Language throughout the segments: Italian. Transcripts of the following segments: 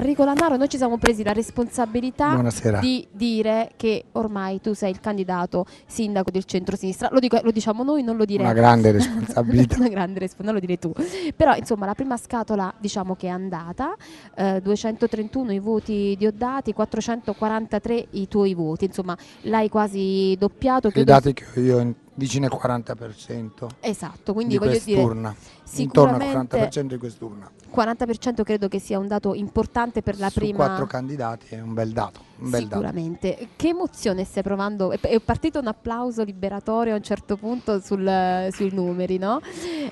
Enrico Lannaro, noi ci siamo presi la responsabilità Buonasera. di dire che ormai tu sei il candidato sindaco del centro-sinistra. Lo, dico, lo diciamo noi, non lo direi. Una grande responsabilità. Una grande responsabilità, non lo direi tu. Però insomma la prima scatola diciamo che è andata, eh, 231 i voti di Oddati, 443 i tuoi voti, insomma l'hai quasi doppiato. I dati che ho io in vicino al 40%. Esatto, quindi di voglio dire intorno al 40% di quest'urna. 40% credo che sia un dato importante per la Su prima... quattro candidati è un bel dato. Sicuramente. Dato. Che emozione stai provando? È partito un applauso liberatorio a un certo punto sul, sui numeri, no?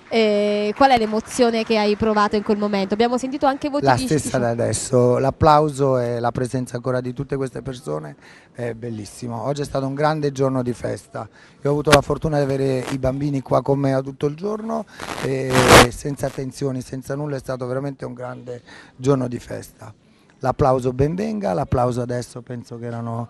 E qual è l'emozione che hai provato in quel momento? Abbiamo sentito anche voi. La stessa da adesso, l'applauso e la presenza ancora di tutte queste persone è bellissimo. Oggi è stato un grande giorno di festa. Io ho avuto la fortuna di avere i bambini qua con me tutto il giorno e senza tensioni, senza nulla, è stato veramente un grande giorno di festa. L'applauso benvenga, l'applauso adesso penso che erano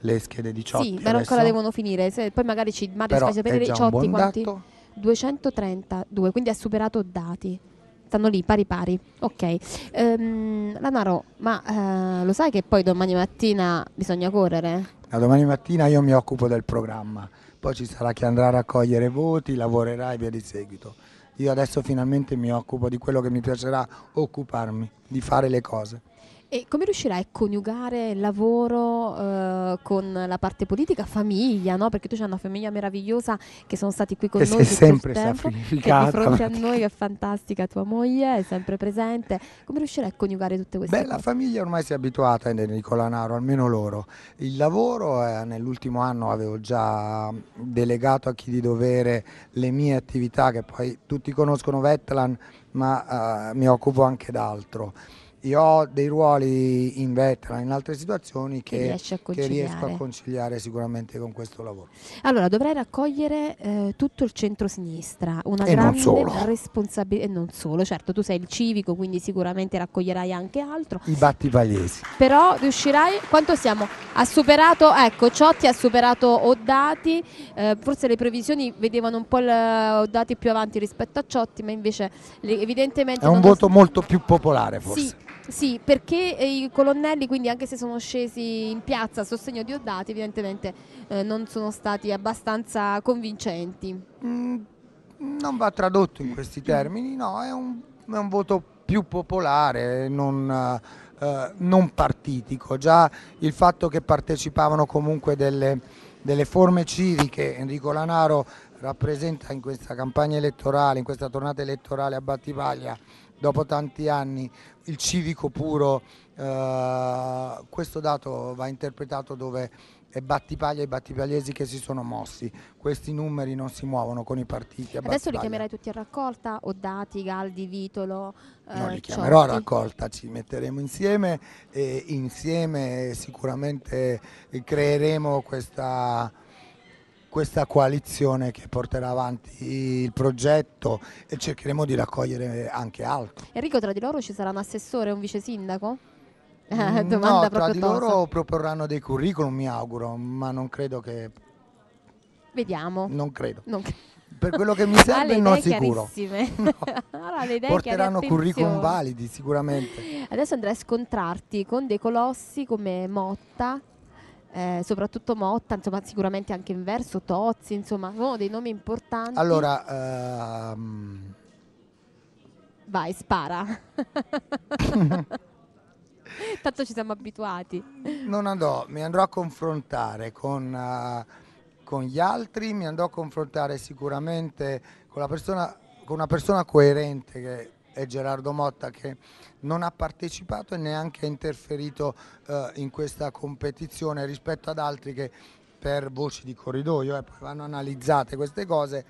le schede 18. Sì, ma adesso. ancora devono finire, Se, poi magari ci Mario ci fa sapere 18 quanti. Dato. 232, quindi ha superato dati. Stanno lì pari pari. Ok. Um, Lanaro, ma uh, lo sai che poi domani mattina bisogna correre? Da domani mattina io mi occupo del programma, poi ci sarà chi andrà a raccogliere voti, lavorerà e via di seguito. Io adesso finalmente mi occupo di quello che mi piacerà occuparmi, di fare le cose. E come riuscirai a coniugare il lavoro eh, con la parte politica, famiglia, no? Perché tu hai una famiglia meravigliosa che sono stati qui con che noi. Che sempre tempo, sacrificata. Che di fronte a noi è fantastica tua moglie, è sempre presente. Come riuscirai a coniugare tutte queste Beh, cose? la famiglia ormai si è abituata a Nicolanaro, almeno loro. Il lavoro, eh, nell'ultimo anno avevo già delegato a chi di dovere le mie attività, che poi tutti conoscono Vetlan, ma eh, mi occupo anche d'altro. Io ho dei ruoli in vetra, in altre situazioni che, che, che, riesco a conciliare sicuramente con questo lavoro. Allora, dovrai raccogliere eh, tutto il centro-sinistra, una e grande responsabilità, e non solo, certo, tu sei il civico, quindi sicuramente raccoglierai anche altro. I battipagliesi. Però riuscirai, quanto siamo? Ha superato, ecco, Ciotti ha superato Oddati, eh, forse le previsioni vedevano un po' Oddati più avanti rispetto a Ciotti, ma invece evidentemente... È un voto molto più popolare forse. Sì sì, perché eh, i colonnelli, quindi anche se sono scesi in piazza a sostegno di Oddati, evidentemente eh, non sono stati abbastanza convincenti. Mm, non va tradotto in questi termini, no, è un, è un voto più popolare, non, eh, non, partitico. Già il fatto che partecipavano comunque delle, delle forme civiche, Enrico Lanaro rappresenta in questa campagna elettorale, in questa tornata elettorale a Battivaglia, dopo tanti anni il civico puro, eh, questo dato va interpretato dove è Battipaglia e i battipagliesi che si sono mossi, questi numeri non si muovono con i partiti. Adesso li chiamerai tutti a raccolta? o dati, Galdi, Vitolo? Eh, non li chiamerò Ciotti. a raccolta, ci metteremo insieme e insieme sicuramente creeremo questa questa coalizione che porterà avanti il progetto e cercheremo di raccogliere anche altro. Enrico, tra di loro ci sarà un assessore e un vice sindaco? Mm, no, tra di tosa. loro proporranno dei curriculum, mi auguro, ma non credo che... Vediamo. Non credo. Non cre per quello che mi serve non sicuro. No. allora, le idee Porteranno curriculum validi sicuramente. Adesso andrai a scontrarti con dei colossi come Motta, eh, soprattutto Motta, insomma sicuramente anche Inverso, Tozzi, insomma sono dei nomi importanti. Allora, ehm... vai, spara. Tanto ci siamo abituati. Non andrò, mi andrò a confrontare con, uh, con gli altri, mi andrò a confrontare sicuramente con, persona, con una persona coerente che è Gerardo Motta che non ha partecipato e neanche ha interferito eh, in questa competizione rispetto ad altri che per voci di corridoio, eh, vanno analizzate queste cose,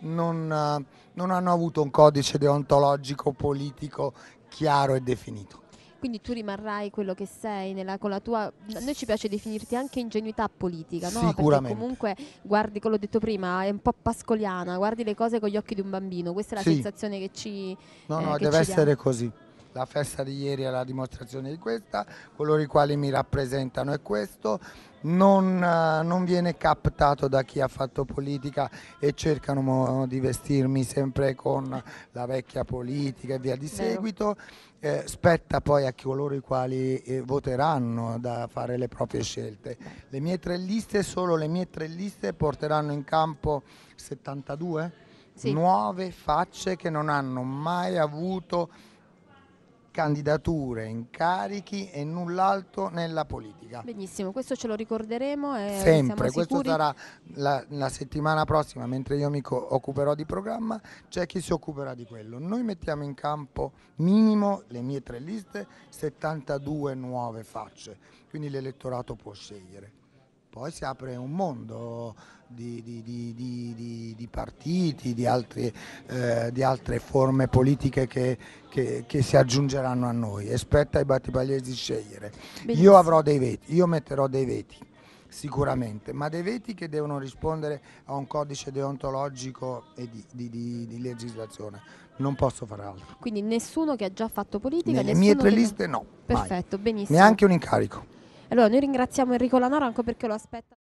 non, eh, non hanno avuto un codice deontologico politico chiaro e definito. Quindi tu rimarrai quello che sei nella, con la tua. A noi ci piace definirti anche ingenuità politica, no? Perché comunque guardi, come detto prima, è un po' pascoliana, guardi le cose con gli occhi di un bambino. Questa è la sì. sensazione che ci. No, eh, no, deve essere diamo. così la festa di ieri è la dimostrazione di questa, coloro i quali mi rappresentano è questo, non, eh, non viene captato da chi ha fatto politica e cercano di vestirmi sempre con la vecchia politica e via di seguito, eh, spetta poi a coloro i quali eh, voteranno da fare le proprie scelte. Le mie tre liste, solo le mie tre liste porteranno in campo 72? Sì. nuove facce che non hanno mai avuto candidature, incarichi e null'altro nella politica. Benissimo, questo ce lo ricorderemo. Sempre, questo sarà la, la, settimana prossima, mentre io mi occuperò di programma, c'è chi si occuperà di quello. Noi mettiamo in campo minimo le mie tre liste, 72 nuove facce, quindi l'elettorato può scegliere poi si apre un mondo di, di, di, di partiti, di altre, eh, altre, forme politiche che, che, che, si aggiungeranno a noi e spetta ai battipagliesi scegliere. Benissimo. Io avrò dei veti, io metterò dei veti sicuramente, ma dei veti che devono rispondere a un codice deontologico e di, di, di, di legislazione. Non posso fare altro. Quindi nessuno che ha già fatto politica? Nelle mie tre liste non... no. Perfetto, mai. benissimo. Neanche un incarico. Allora, noi ringraziamo Enrico Lanaro anche perché lo aspetta.